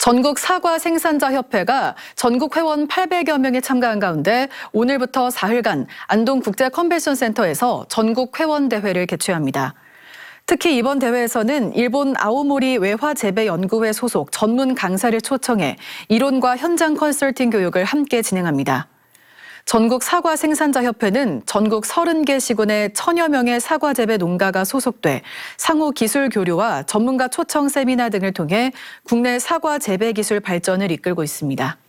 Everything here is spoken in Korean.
전국 사과 생산자 협회가 전국 회원 800여 명이 참가한 가운데 오늘부터 4일간 안동 국제 컨벤션 센터에서 전국 회원 대회를 개최합니다. 특히 이번 대회에서는 일본 아오모리 외화재배연구회 소속 전문 강사를 초청해 이론과 현장 컨설팅 교육을 함께 진행합니다. 전국 사과 생산자 협회는 전국 30개 시군의 천여 명의 사과 재배 농가가 소속돼 상호 기술 교류와 전문가 초청 세미나 등을 통해 국내 사과 재배 기술 발전을 이끌고 있습니다.